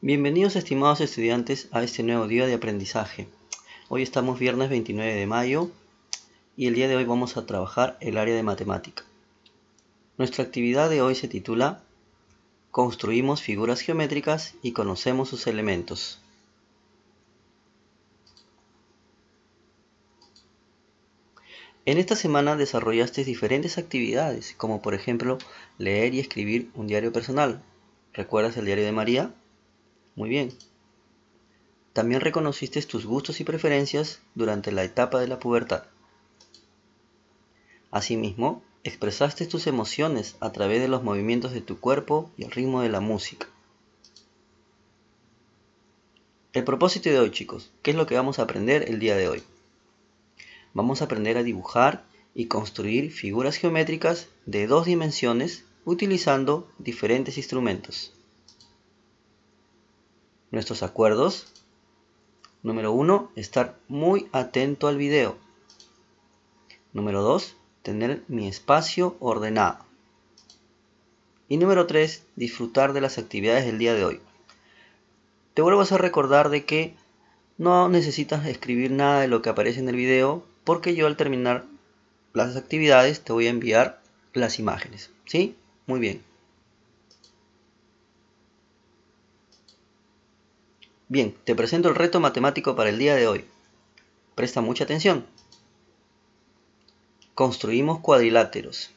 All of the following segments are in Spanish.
Bienvenidos estimados estudiantes a este nuevo día de aprendizaje. Hoy estamos viernes 29 de mayo y el día de hoy vamos a trabajar el área de matemática. Nuestra actividad de hoy se titula Construimos figuras geométricas y conocemos sus elementos. En esta semana desarrollaste diferentes actividades, como por ejemplo leer y escribir un diario personal. ¿Recuerdas el diario de María? Muy bien. También reconociste tus gustos y preferencias durante la etapa de la pubertad. Asimismo, expresaste tus emociones a través de los movimientos de tu cuerpo y el ritmo de la música. El propósito de hoy, chicos, ¿qué es lo que vamos a aprender el día de hoy? vamos a aprender a dibujar y construir figuras geométricas de dos dimensiones utilizando diferentes instrumentos. Nuestros acuerdos. Número 1. Estar muy atento al video. Número 2. Tener mi espacio ordenado. Y número 3. Disfrutar de las actividades del día de hoy. Te vuelvo a recordar de que no necesitas escribir nada de lo que aparece en el video porque yo al terminar las actividades te voy a enviar las imágenes. ¿Sí? Muy bien. Bien, te presento el reto matemático para el día de hoy. Presta mucha atención. Construimos cuadriláteros.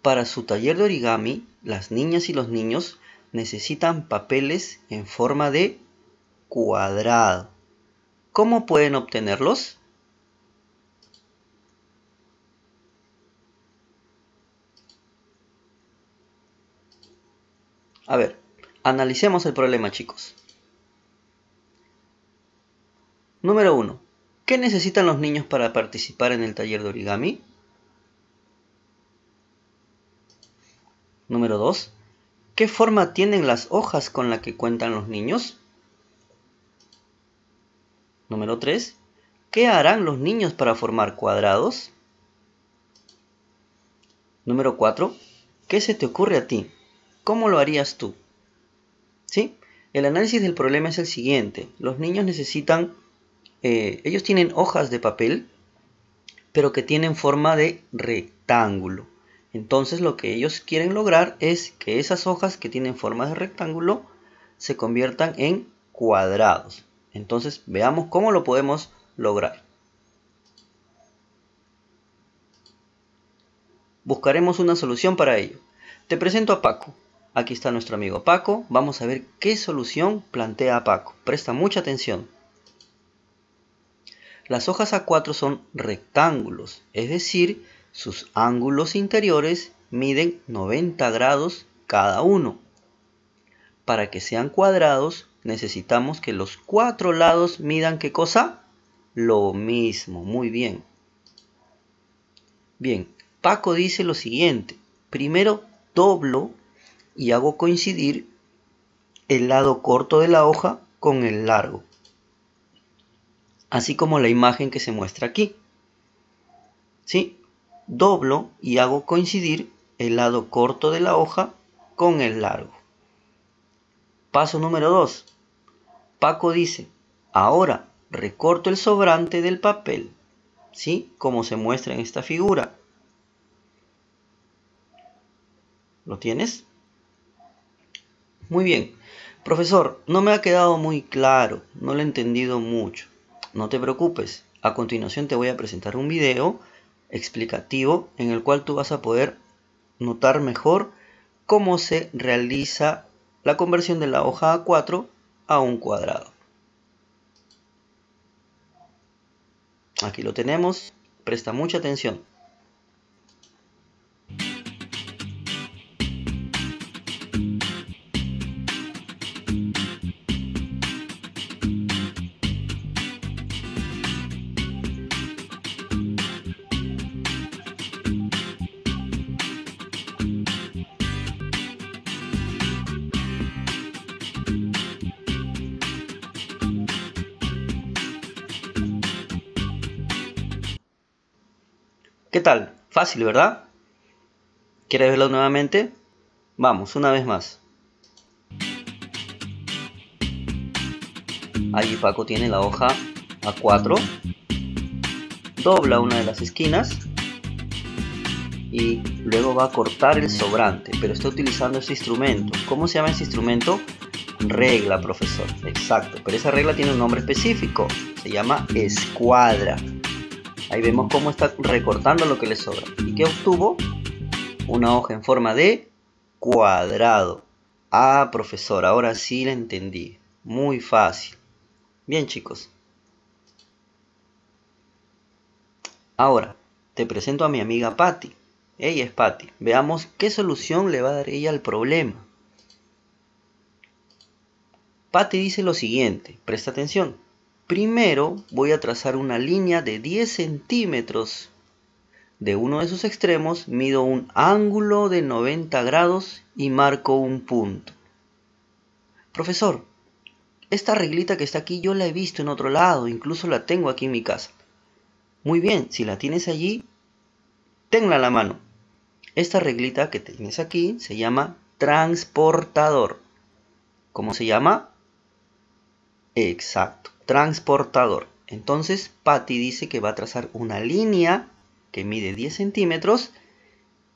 Para su taller de origami, las niñas y los niños necesitan papeles en forma de cuadrado. ¿Cómo pueden obtenerlos? A ver, analicemos el problema, chicos. Número 1. ¿Qué necesitan los niños para participar en el taller de origami? Número 2. ¿Qué forma tienen las hojas con las que cuentan los niños? Número 3. ¿Qué harán los niños para formar cuadrados? Número 4. ¿Qué se te ocurre a ti? ¿Cómo lo harías tú? ¿Sí? El análisis del problema es el siguiente. Los niños necesitan, eh, ellos tienen hojas de papel, pero que tienen forma de rectángulo. Entonces lo que ellos quieren lograr es que esas hojas que tienen forma de rectángulo se conviertan en cuadrados. Entonces veamos cómo lo podemos lograr. Buscaremos una solución para ello. Te presento a Paco. Aquí está nuestro amigo Paco. Vamos a ver qué solución plantea Paco. Presta mucha atención. Las hojas A4 son rectángulos, es decir, sus ángulos interiores miden 90 grados cada uno. Para que sean cuadrados, necesitamos que los cuatro lados midan qué cosa? Lo mismo, muy bien. Bien, Paco dice lo siguiente. Primero doblo y hago coincidir el lado corto de la hoja con el largo, así como la imagen que se muestra aquí. ¿Sí? Doblo y hago coincidir el lado corto de la hoja con el largo. Paso número 2. Paco dice, ahora recorto el sobrante del papel, ¿sí? Como se muestra en esta figura. ¿Lo tienes? Muy bien. Profesor, no me ha quedado muy claro, no lo he entendido mucho. No te preocupes, a continuación te voy a presentar un video explicativo en el cual tú vas a poder notar mejor cómo se realiza la conversión de la hoja A4 a un cuadrado. Aquí lo tenemos, presta mucha atención. ¿Qué tal? Fácil, ¿verdad? ¿Quieres verlo nuevamente? Vamos, una vez más. Allí Paco tiene la hoja A4. Dobla una de las esquinas. Y luego va a cortar el sobrante. Pero está utilizando ese instrumento. ¿Cómo se llama ese instrumento? Regla, profesor. Exacto. Pero esa regla tiene un nombre específico. Se llama escuadra. Ahí vemos cómo está recortando lo que le sobra. ¿Y qué obtuvo? Una hoja en forma de cuadrado. Ah, profesor, ahora sí la entendí. Muy fácil. Bien, chicos. Ahora, te presento a mi amiga Patty. Ella es Patty. Veamos qué solución le va a dar ella al problema. Patty dice lo siguiente, presta atención. Primero voy a trazar una línea de 10 centímetros. De uno de sus extremos mido un ángulo de 90 grados y marco un punto. Profesor, esta reglita que está aquí yo la he visto en otro lado, incluso la tengo aquí en mi casa. Muy bien, si la tienes allí, tenla a la mano. Esta reglita que tienes aquí se llama transportador. ¿Cómo se llama? Exacto. Transportador. Entonces, Patty dice que va a trazar una línea que mide 10 centímetros,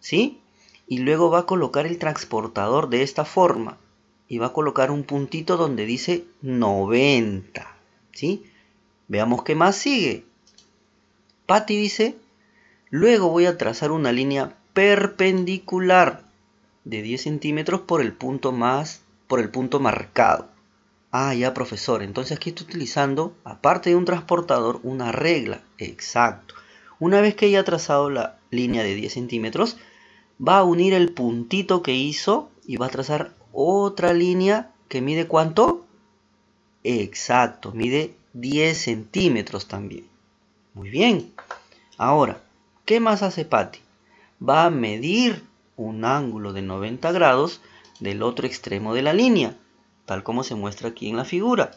¿sí? Y luego va a colocar el transportador de esta forma. Y va a colocar un puntito donde dice 90, ¿sí? Veamos qué más sigue. Patty dice, luego voy a trazar una línea perpendicular de 10 centímetros por el punto más, por el punto marcado. Ah, ya, profesor. Entonces aquí estoy utilizando, aparte de un transportador, una regla. Exacto. Una vez que haya trazado la línea de 10 centímetros, va a unir el puntito que hizo y va a trazar otra línea que mide cuánto? Exacto, mide 10 centímetros también. Muy bien. Ahora, ¿qué más hace Patty? Va a medir un ángulo de 90 grados del otro extremo de la línea tal como se muestra aquí en la figura.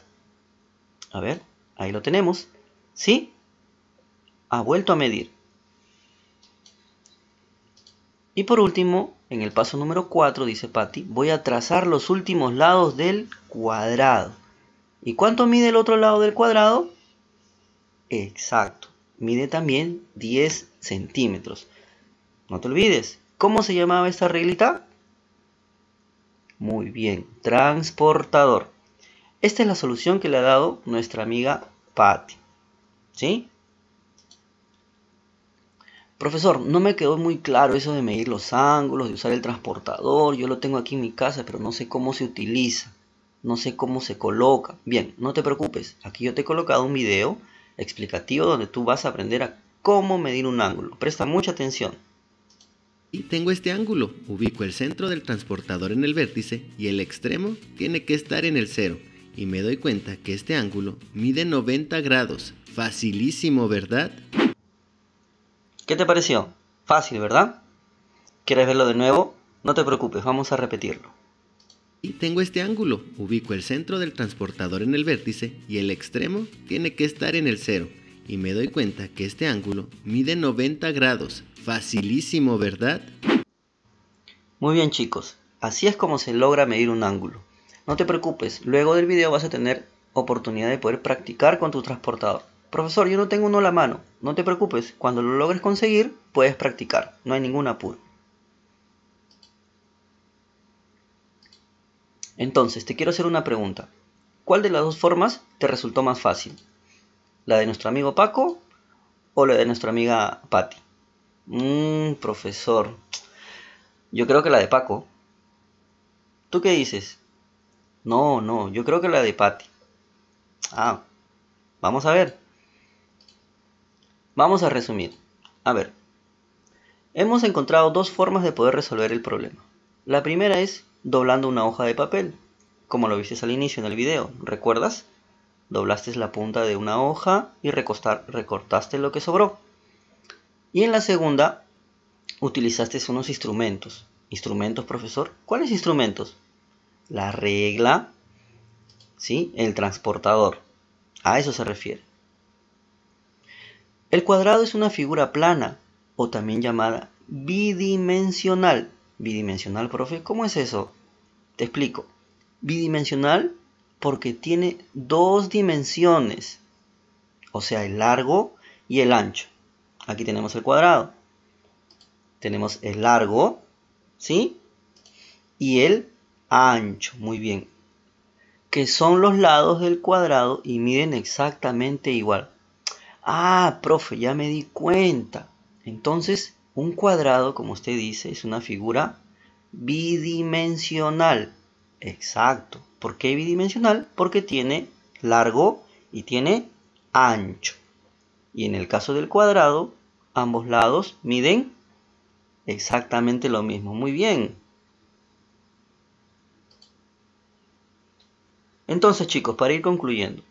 A ver, ahí lo tenemos. ¿Sí? Ha vuelto a medir. Y por último, en el paso número 4, dice Patty, voy a trazar los últimos lados del cuadrado. ¿Y cuánto mide el otro lado del cuadrado? Exacto, mide también 10 centímetros. No te olvides, ¿cómo se llamaba esta reglita? Muy bien, transportador. Esta es la solución que le ha dado nuestra amiga Patty. ¿Sí? Profesor, no me quedó muy claro eso de medir los ángulos, de usar el transportador. Yo lo tengo aquí en mi casa, pero no sé cómo se utiliza. No sé cómo se coloca. Bien, no te preocupes. Aquí yo te he colocado un video explicativo donde tú vas a aprender a cómo medir un ángulo. Presta mucha atención y tengo este ángulo. Ubico el centro del transportador en el vértice y el extremo tiene que estar en el cero. Y me doy cuenta que este ángulo mide 90 grados. Facilísimo, ¿verdad? ¿Qué te pareció? Fácil, ¿verdad? ¿Quieres verlo de nuevo? No te preocupes, vamos a repetirlo. Y tengo este ángulo. Ubico el centro del transportador en el vértice y el extremo tiene que estar en el cero y me doy cuenta que este ángulo mide 90 grados. Facilísimo, ¿verdad? Muy bien chicos, así es como se logra medir un ángulo. No te preocupes, luego del video vas a tener oportunidad de poder practicar con tu transportador. Profesor, yo no tengo uno a la mano. No te preocupes, cuando lo logres conseguir, puedes practicar. No hay ningún apuro. Entonces, te quiero hacer una pregunta. ¿Cuál de las dos formas te resultó más fácil? ¿La de nuestro amigo Paco o la de nuestra amiga Patti? Mmm, profesor. Yo creo que la de Paco. ¿Tú qué dices? No, no, yo creo que la de Patti. Ah, vamos a ver. Vamos a resumir. A ver. Hemos encontrado dos formas de poder resolver el problema. La primera es doblando una hoja de papel, como lo viste al inicio en el video, ¿recuerdas? doblaste la punta de una hoja y recortaste lo que sobró. Y en la segunda, utilizaste unos instrumentos. ¿Instrumentos, profesor? ¿Cuáles instrumentos? La regla, ¿sí? El transportador. A eso se refiere. El cuadrado es una figura plana o también llamada bidimensional. Bidimensional, profe, ¿cómo es eso? Te explico. Bidimensional porque tiene dos dimensiones, o sea, el largo y el ancho. Aquí tenemos el cuadrado. Tenemos el largo, ¿sí? Y el ancho, muy bien. Que son los lados del cuadrado y miden exactamente igual. Ah, profe, ya me di cuenta. Entonces, un cuadrado, como usted dice, es una figura bidimensional. Exacto. ¿Por qué bidimensional? Porque tiene largo y tiene ancho. Y en el caso del cuadrado, ambos lados miden exactamente lo mismo. Muy bien. Entonces chicos, para ir concluyendo,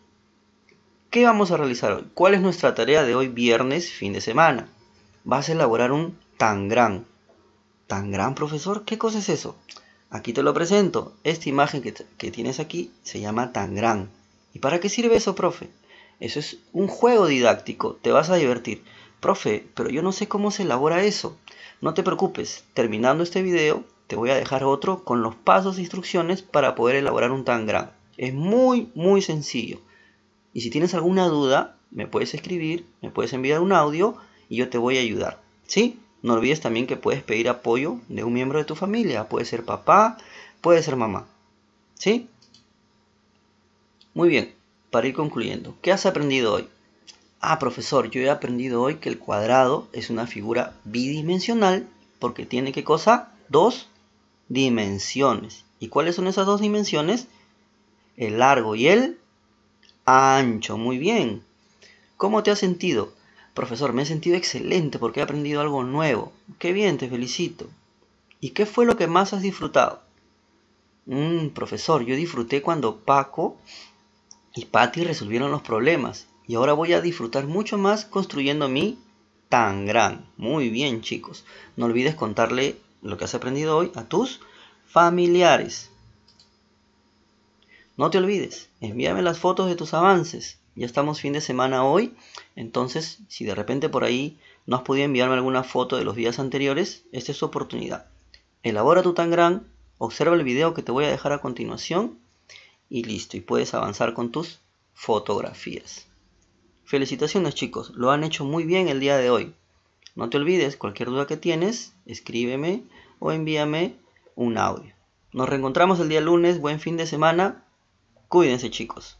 ¿qué vamos a realizar hoy? ¿Cuál es nuestra tarea de hoy viernes, fin de semana? Vas a elaborar un tangram. ¿Tangram, profesor? ¿Qué cosa es eso? Aquí te lo presento. Esta imagen que, tienes aquí se llama Tangram. ¿Y para qué sirve eso, profe? Eso es un juego didáctico, te vas a divertir. Profe, pero yo no sé cómo se elabora eso. No te preocupes, terminando este video te voy a dejar otro con los pasos e instrucciones para poder elaborar un tangram. Es muy, muy sencillo. Y si tienes alguna duda, me puedes escribir, me puedes enviar un audio y yo te voy a ayudar. ¿Sí? No olvides también que puedes pedir apoyo de un miembro de tu familia. Puede ser papá, puede ser mamá. ¿Sí? Muy bien, para ir concluyendo, ¿qué has aprendido hoy? Ah, profesor, yo he aprendido hoy que el cuadrado es una figura bidimensional porque tiene qué cosa? Dos dimensiones. ¿Y cuáles son esas dos dimensiones? El largo y el ancho. Muy bien. ¿Cómo te has sentido? Profesor, me he sentido excelente porque he aprendido algo nuevo. Qué bien, te felicito. ¿Y qué fue lo que más has disfrutado? Mm, profesor, yo disfruté cuando Paco y Patty resolvieron los problemas. Y ahora voy a disfrutar mucho más construyendo mi tan gran. Muy bien, chicos. No olvides contarle lo que has aprendido hoy a tus familiares. No te olvides, envíame las fotos de tus avances. Ya estamos fin de semana hoy, entonces si de repente por ahí no has podido enviarme alguna foto de los días anteriores, esta es tu oportunidad. Elabora tu Tangram, observa el video que te voy a dejar a continuación y listo, y puedes avanzar con tus fotografías. Felicitaciones chicos, lo han hecho muy bien el día de hoy. No te olvides, cualquier duda que tienes, escríbeme o envíame un audio. Nos reencontramos el día lunes, buen fin de semana. Cuídense chicos.